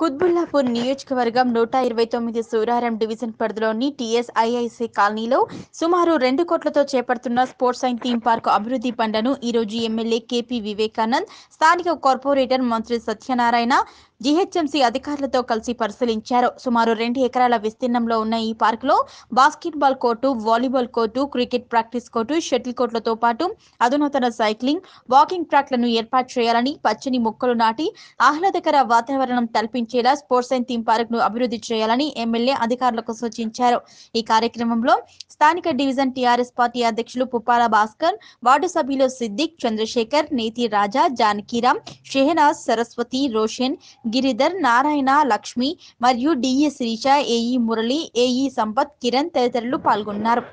కుత్బుల్లాపూర్ నియోజకవర్గం నూట ఇరవై తొమ్మిది సూరారం డివిజన్ పరిధిలోని టీఎస్ఐఐసీ కాలనీలో సుమారు రెండు కోట్లతో చేపడుతున్న స్పోర్ట్స్ అండ్ థీమ్ పార్క్ అభివృద్ధి పనులను ఈరోజు ఎమ్మెల్యే కేపీ వివేకానంద్ స్థానిక కార్పొరేటర్ మంత్రి సత్యనారాయణ జీహెచ్ఎంసీ అధికారులతో కలిసి పరిశీలించారు సుమారు రెండు ఎకరాల విస్తీర్ణంలో ఉన్న ఈ లో basketball court volleyball court cricket practice court shuttle కోర్టులతో పాటు అధునాతన సైక్లింగ్ వాకింగ్ ట్రాక్లను ఏర్పాటు చేయాలని పచ్చని మొక్కలు నాటి ఆహ్లాదకర వాతావరణం కల్పించేలా స్పోర్ట్స్ అండ్ థీమ్ పార్క్ ను అభివృద్ధి చేయాలని ఎమ్మెల్యే అధికారులకు సూచించారు ఈ కార్యక్రమంలో స్థానిక డివిజన్ టీఆర్ఎస్ పార్టీ అధ్యక్షులు పుప్పాల భాస్కర్ వార్డు సభ్యులు సిద్దిక్ చంద్రశేఖర్ నేతి రాజా జానకీరామ్ షెహనాజ్ సరస్వతి రోషన్ గిరిధర్ నారాయణ లక్ష్మి మరియు DS Reesha AE Murali AE Sampath Kiran తదితరులు పాల్గొన్నారు